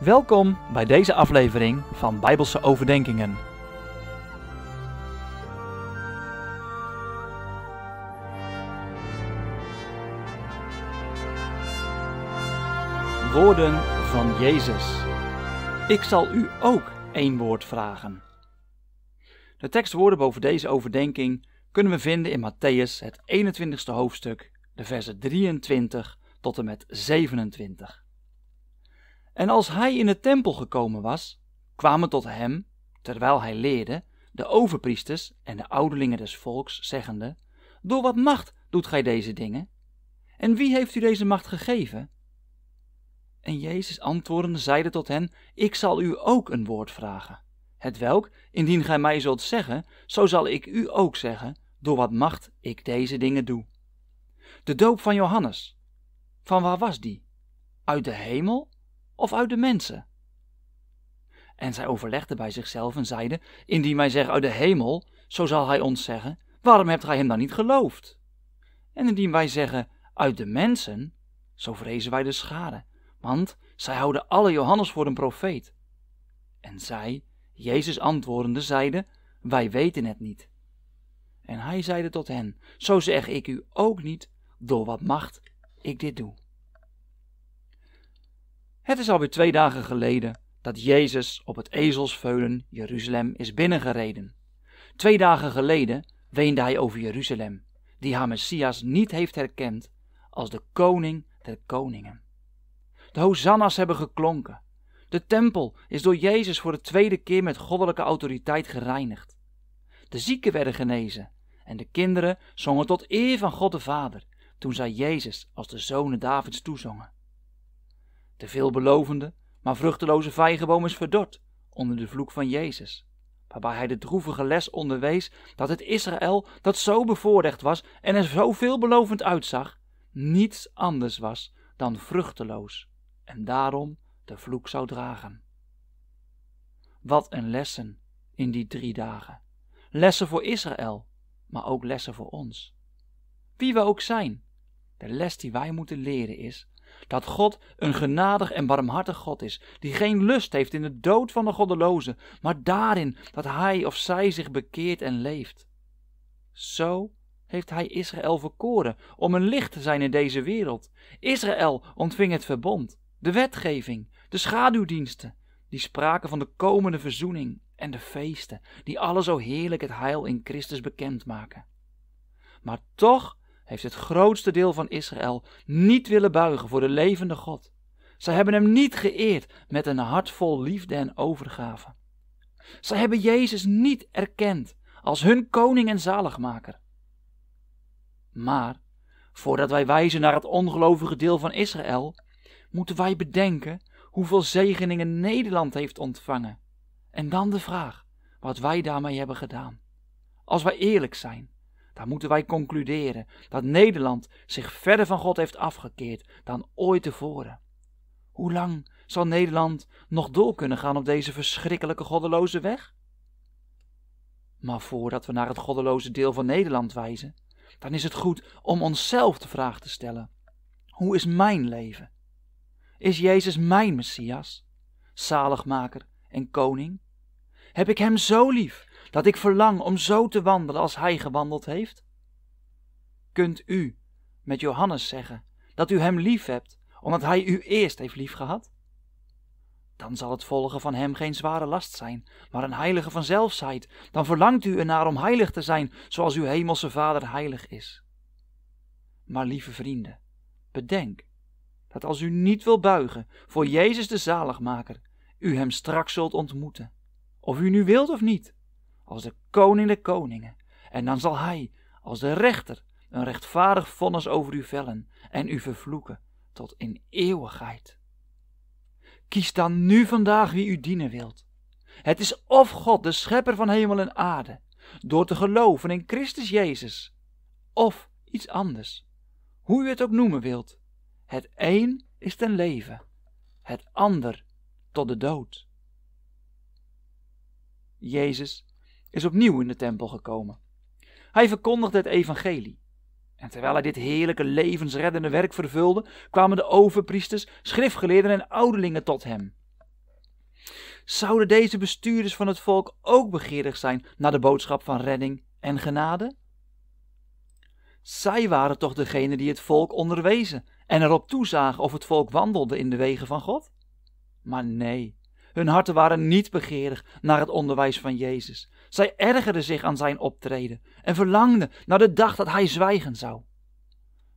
Welkom bij deze aflevering van Bijbelse Overdenkingen. Woorden van Jezus. Ik zal u ook één woord vragen. De tekstwoorden boven deze overdenking kunnen we vinden in Matthäus, het 21ste hoofdstuk, de versen 23 tot en met 27. En als hij in de tempel gekomen was, kwamen tot hem, terwijl hij leerde, de overpriesters en de ouderlingen des volks, zeggende: Door wat macht doet gij deze dingen? En wie heeft u deze macht gegeven? En Jezus antwoordende zeide tot hen: Ik zal u ook een woord vragen. Het welk, indien gij mij zult zeggen, zo zal ik u ook zeggen, door wat macht ik deze dingen doe. De doop van Johannes, van waar was die? Uit de hemel of uit de mensen? En zij overlegde bij zichzelf en zeiden: Indien wij zeggen uit de hemel, zo zal hij ons zeggen: Waarom hebt gij hem dan niet geloofd? En indien wij zeggen uit de mensen, zo vrezen wij de schade, want zij houden alle Johannes voor een profeet. En zij, Jezus antwoordende, zeiden: Wij weten het niet. En hij zeide tot hen: Zo zeg ik u ook niet door wat macht ik dit doe. Het is alweer twee dagen geleden dat Jezus op het ezelsveulen Jeruzalem is binnengereden. Twee dagen geleden weende hij over Jeruzalem, die haar Messias niet heeft herkend als de koning der koningen. De hosannas hebben geklonken. De tempel is door Jezus voor de tweede keer met goddelijke autoriteit gereinigd. De zieken werden genezen en de kinderen zongen tot eer van God de Vader toen zij Jezus als de zonen Davids toezongen. De veelbelovende, maar vruchteloze vijgenboom is verdord onder de vloek van Jezus, waarbij hij de droevige les onderwees dat het Israël dat zo bevoorrecht was en er zo veelbelovend uitzag, niets anders was dan vruchteloos en daarom de vloek zou dragen. Wat een lessen in die drie dagen. Lessen voor Israël, maar ook lessen voor ons. Wie we ook zijn, de les die wij moeten leren is dat God een genadig en barmhartig God is, die geen lust heeft in de dood van de goddeloze, maar daarin dat hij of zij zich bekeert en leeft. Zo heeft hij Israël verkoren om een licht te zijn in deze wereld. Israël ontving het verbond, de wetgeving, de schaduwdiensten, die spraken van de komende verzoening en de feesten, die alle zo heerlijk het heil in Christus bekend maken. Maar toch heeft het grootste deel van Israël niet willen buigen voor de levende God. Zij hebben hem niet geëerd met een hart vol liefde en overgave. Zij hebben Jezus niet erkend als hun koning en zaligmaker. Maar voordat wij wijzen naar het ongelovige deel van Israël, moeten wij bedenken hoeveel zegeningen Nederland heeft ontvangen. En dan de vraag wat wij daarmee hebben gedaan. Als wij eerlijk zijn daar moeten wij concluderen dat Nederland zich verder van God heeft afgekeerd dan ooit tevoren. Hoe lang zal Nederland nog door kunnen gaan op deze verschrikkelijke goddeloze weg? Maar voordat we naar het goddeloze deel van Nederland wijzen, dan is het goed om onszelf de vraag te stellen: hoe is mijn leven? Is Jezus mijn Messias, zaligmaker en koning? Heb ik Hem zo lief dat ik verlang om zo te wandelen als Hij gewandeld heeft? Kunt u met Johannes zeggen dat u Hem lief hebt, omdat Hij u eerst heeft liefgehad? Dan zal het volgen van Hem geen zware last zijn, maar een heilige vanzelf zijt. Dan verlangt u ernaar om heilig te zijn, zoals uw hemelse Vader heilig is. Maar lieve vrienden, bedenk dat als u niet wil buigen voor Jezus de zaligmaker, u hem straks zult ontmoeten. Of u nu wilt of niet als de koning der koningen. En dan zal hij, als de rechter, een rechtvaardig vonnis over u vellen en u vervloeken tot in eeuwigheid. Kies dan nu vandaag wie u dienen wilt. Het is of God, de schepper van hemel en aarde, door te geloven in Christus Jezus, of iets anders, hoe u het ook noemen wilt. Het een is ten leven, het ander tot de dood. Jezus is opnieuw in de tempel gekomen. Hij verkondigde het evangelie. En terwijl hij dit heerlijke levensreddende werk vervulde, kwamen de overpriesters, schriftgeleerden en ouderlingen tot hem. Zouden deze bestuurders van het volk ook begeerig zijn naar de boodschap van redding en genade? Zij waren toch degene die het volk onderwezen en erop toezagen of het volk wandelde in de wegen van God? Maar nee, hun harten waren niet begeerig naar het onderwijs van Jezus. Zij ergerde zich aan zijn optreden en verlangde naar de dag dat hij zwijgen zou.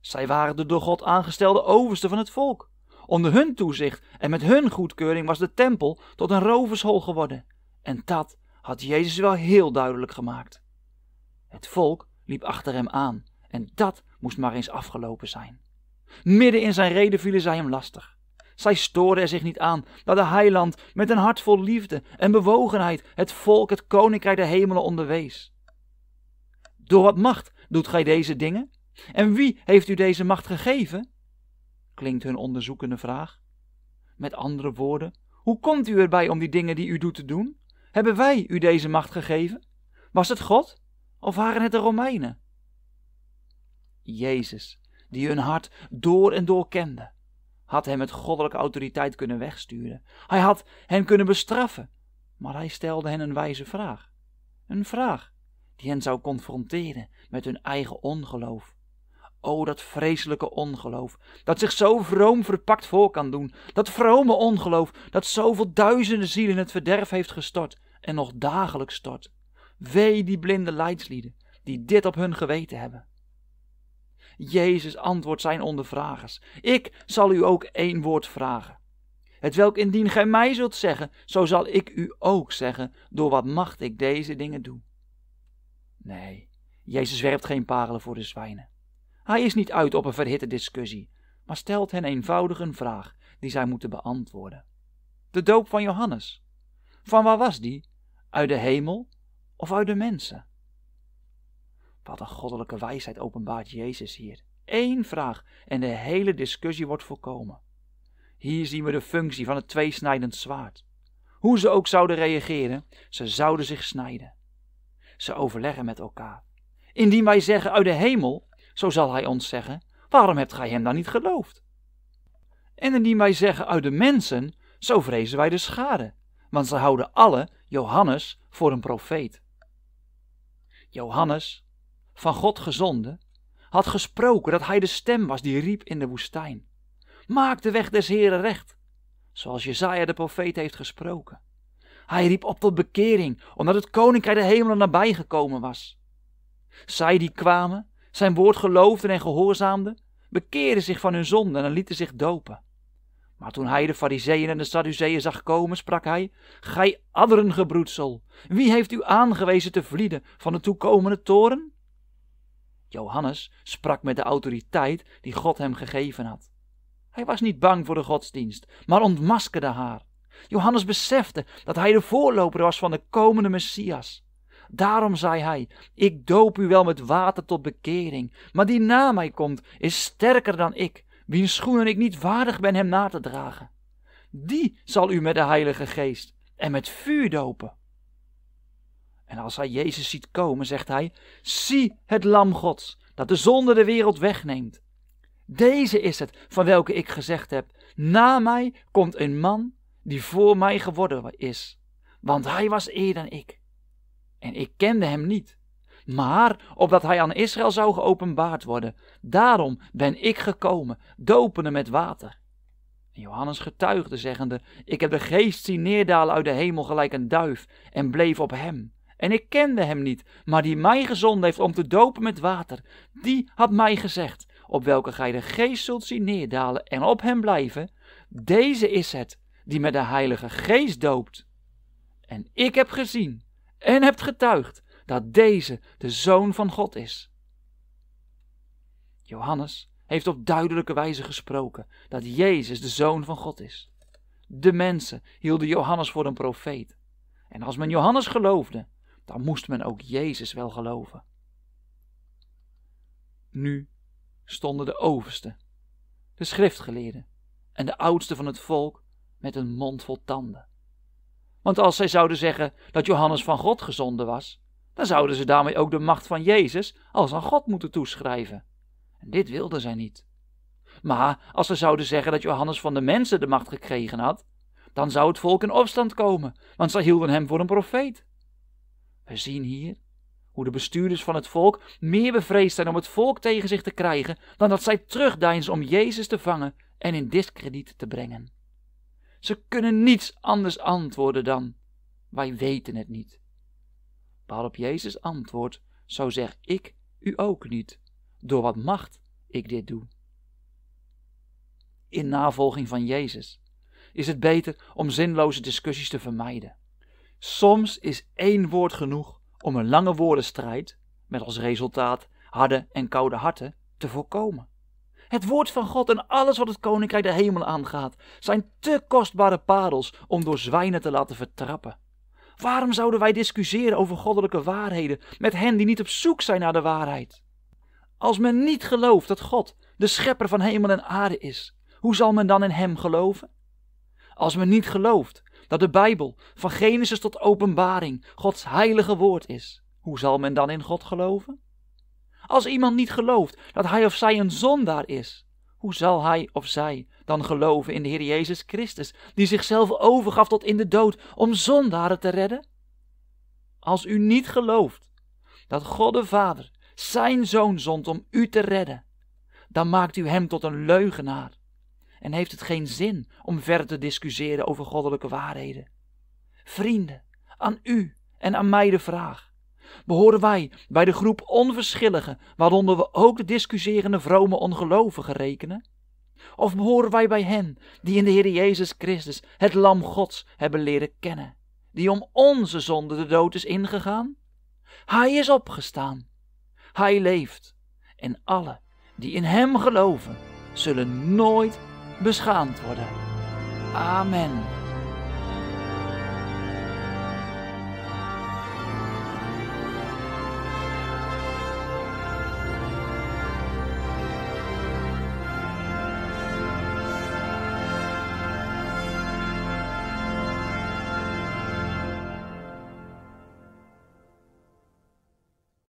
Zij waren de door God aangestelde oversten van het volk. Onder hun toezicht en met hun goedkeuring was de tempel tot een rovershol geworden. En dat had Jezus wel heel duidelijk gemaakt. Het volk liep achter hem aan en dat moest maar eens afgelopen zijn. Midden in zijn reden vielen zij hem lastig. Zij storen er zich niet aan dat de heiland met een hart vol liefde en bewogenheid het volk, het koninkrijk der hemelen onderwees. Door wat macht doet gij deze dingen? En wie heeft u deze macht gegeven? klinkt hun onderzoekende vraag. Met andere woorden, hoe komt u erbij om die dingen die u doet te doen? Hebben wij u deze macht gegeven? Was het God of waren het de Romeinen? Jezus, die hun hart door en door kende, had hem met goddelijke autoriteit kunnen wegsturen. Hij had hen kunnen bestraffen. Maar hij stelde hen een wijze vraag. Een vraag die hen zou confronteren met hun eigen ongeloof. O, dat vreselijke ongeloof, dat zich zo vroom verpakt voor kan doen. Dat vrome ongeloof, dat zoveel duizenden zielen het verderf heeft gestort en nog dagelijks stort. Wee die blinde leidslieden, die dit op hun geweten hebben. Jezus antwoordt zijn ondervragers. Ik zal u ook één woord vragen. Het welk indien gij mij zult zeggen, zo zal ik u ook zeggen, door wat macht ik deze dingen doe. Nee, Jezus werpt geen parelen voor de zwijnen. Hij is niet uit op een verhitte discussie, maar stelt hen eenvoudig een vraag die zij moeten beantwoorden. De doop van Johannes. Van waar was die? Uit de hemel of uit de mensen? Wat een goddelijke wijsheid openbaart Jezus hier. Eén vraag en de hele discussie wordt voorkomen. Hier zien we de functie van het tweesnijdend zwaard. Hoe ze ook zouden reageren, ze zouden zich snijden. Ze overleggen met elkaar. Indien wij zeggen uit de hemel, zo zal hij ons zeggen, waarom hebt gij hem dan niet geloofd? En indien wij zeggen uit de mensen, zo vrezen wij de schade, want ze houden alle Johannes voor een profeet. Johannes van God gezonden, had gesproken dat hij de stem was die riep in de woestijn. Maak de weg des Heren recht, zoals Jezaja de profeet heeft gesproken. Hij riep op tot bekering, omdat het koninkrijk de hemelen nabij gekomen was. Zij die kwamen, zijn woord geloofden en gehoorzaamden, bekeerden zich van hun zonden en lieten zich dopen. Maar toen hij de Fariseeën en de Sadduceeën zag komen, sprak hij: Gij adderengebroedsel, wie heeft u aangewezen te vlieden van de toekomende toren? Johannes sprak met de autoriteit die God hem gegeven had. Hij was niet bang voor de godsdienst, maar ontmaskerde haar. Johannes besefte dat hij de voorloper was van de komende Messias. Daarom zei hij: Ik doop u wel met water tot bekering, maar die na mij komt is sterker dan ik, wiens schoenen ik niet waardig ben hem na te dragen. Die zal u met de Heilige Geest en met vuur dopen. En als hij Jezus ziet komen, zegt hij: Zie het Lam Gods, dat de zonde de wereld wegneemt. Deze is het van welke ik gezegd heb: Na mij komt een man die voor mij geworden is, want hij was eerder dan ik. En ik kende hem niet, maar opdat hij aan Israël zou geopenbaard worden. Daarom ben ik gekomen, dopende met water. En Johannes getuigde, zeggende: Ik heb de geest zien neerdalen uit de hemel gelijk een duif, en bleef op hem. En ik kende hem niet, maar die mij gezonden heeft om te dopen met water, die had mij gezegd, op welke gij de geest zult zien neerdalen en op hem blijven, deze is het, die met de heilige geest doopt. En ik heb gezien en heb getuigd dat deze de Zoon van God is. Johannes heeft op duidelijke wijze gesproken dat Jezus de Zoon van God is. De mensen hielden Johannes voor een profeet. En als men Johannes geloofde, dan moest men ook Jezus wel geloven. Nu stonden de oversten, de schriftgeleerden en de oudsten van het volk met een mond vol tanden. Want als zij zouden zeggen dat Johannes van God gezonden was, dan zouden ze daarmee ook de macht van Jezus als aan God moeten toeschrijven. En dit wilden zij niet. Maar als ze zouden zeggen dat Johannes van de mensen de macht gekregen had, dan zou het volk in opstand komen, want zij hielden hem voor een profeet. We zien hier hoe de bestuurders van het volk meer bevreesd zijn om het volk tegen zich te krijgen dan dat zij terugdeinzen om Jezus te vangen en in diskrediet te brengen. Ze kunnen niets anders antwoorden dan: Wij weten het niet. Waarop Jezus antwoordt: Zo zeg ik u ook niet, door wat macht ik dit doe. In navolging van Jezus is het beter om zinloze discussies te vermijden. Soms is één woord genoeg om een lange woordenstrijd, met als resultaat harde en koude harten, te voorkomen. Het woord van God en alles wat het koninkrijk de hemel aangaat, zijn te kostbare parels om door zwijnen te laten vertrappen. Waarom zouden wij discussiëren over goddelijke waarheden met hen die niet op zoek zijn naar de waarheid? Als men niet gelooft dat God de schepper van hemel en aarde is, hoe zal men dan in hem geloven? Als men niet gelooft dat de Bijbel van Genesis tot Openbaring Gods heilige woord is, hoe zal men dan in God geloven? Als iemand niet gelooft dat hij of zij een zondaar is, hoe zal hij of zij dan geloven in de Heer Jezus Christus, die zichzelf overgaf tot in de dood om zondaren te redden? Als u niet gelooft dat God de Vader zijn zoon zond om u te redden, dan maakt u hem tot een leugenaar en heeft het geen zin om verder te discussiëren over goddelijke waarheden. Vrienden, aan u en aan mij de vraag: behoren wij bij de groep onverschilligen, waaronder we ook de discussierende vrome ongelovigen rekenen? Of behoren wij bij hen die in de Heer Jezus Christus, het Lam Gods, hebben leren kennen, die om onze zonde de dood is ingegaan? Hij is opgestaan, hij leeft, en alle die in Hem geloven, zullen nooit beschaamd worden. Amen.